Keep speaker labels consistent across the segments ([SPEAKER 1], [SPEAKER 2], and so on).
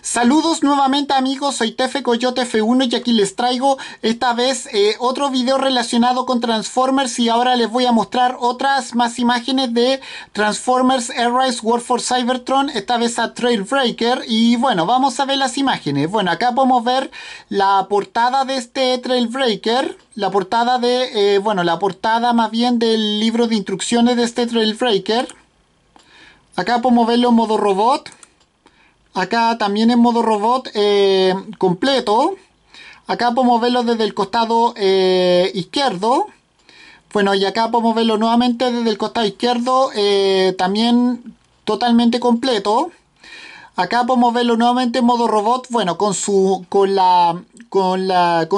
[SPEAKER 1] Saludos nuevamente amigos, soy Tefe Coyote F1 y aquí les traigo esta vez eh, otro video relacionado con Transformers y ahora les voy a mostrar otras más imágenes de Transformers Rise War for Cybertron, esta vez a Trailbreaker y bueno, vamos a ver las imágenes. Bueno, acá podemos ver la portada de este Trailbreaker, la portada de, eh, bueno, la portada más bien del libro de instrucciones de este Trailbreaker. Acá podemos verlo en modo robot. Acá también en modo robot eh, completo. Acá podemos verlo desde el costado eh, izquierdo. Bueno, y acá podemos verlo nuevamente desde el costado izquierdo, eh, también totalmente completo. Acá podemos verlo nuevamente en modo robot, bueno, con su con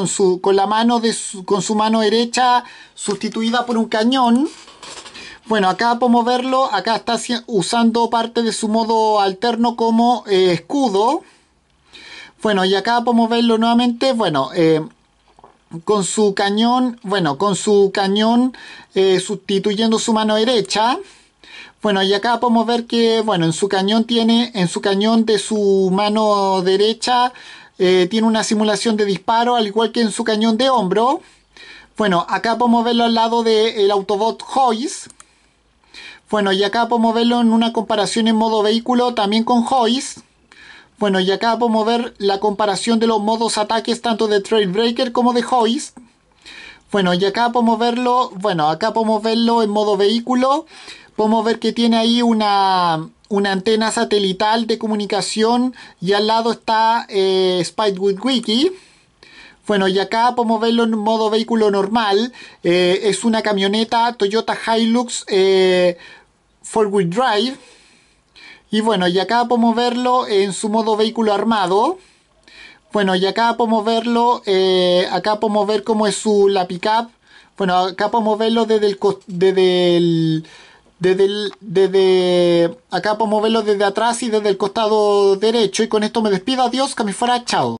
[SPEAKER 1] su con la mano con su mano derecha sustituida por un cañón. Bueno, acá podemos verlo, acá está usando parte de su modo alterno como eh, escudo. Bueno, y acá podemos verlo nuevamente, bueno, eh, con su cañón, bueno, con su cañón eh, sustituyendo su mano derecha. Bueno, y acá podemos ver que, bueno, en su cañón tiene, en su cañón de su mano derecha tiene una simulación de disparo, al igual que en su cañón de hombro. Bueno, acá podemos verlo al lado del Autobot Hoist. Bueno, y acá podemos verlo en una comparación en modo vehículo también con Hoist. Bueno, y acá podemos ver la comparación de los modos ataques tanto de Trailbreaker como de Hoist. Bueno, y acá podemos verlo, bueno, acá podemos verlo en modo vehículo. Podemos ver que tiene ahí una, una antena satelital de comunicación y al lado está eh, Spidewood Wiki. Bueno, y acá podemos verlo en modo vehículo normal. Eh, es una camioneta Toyota Hilux eh, four-wheel drive. Y bueno, y acá podemos verlo en su modo vehículo armado. Bueno, y acá podemos verlo, eh, acá podemos ver cómo es su, la Bueno, acá podemos verlo desde el, desde desde el, desde, acá podemos verlo desde atrás y desde el costado derecho. Y con esto me despido, adiós, que me fuera, chao.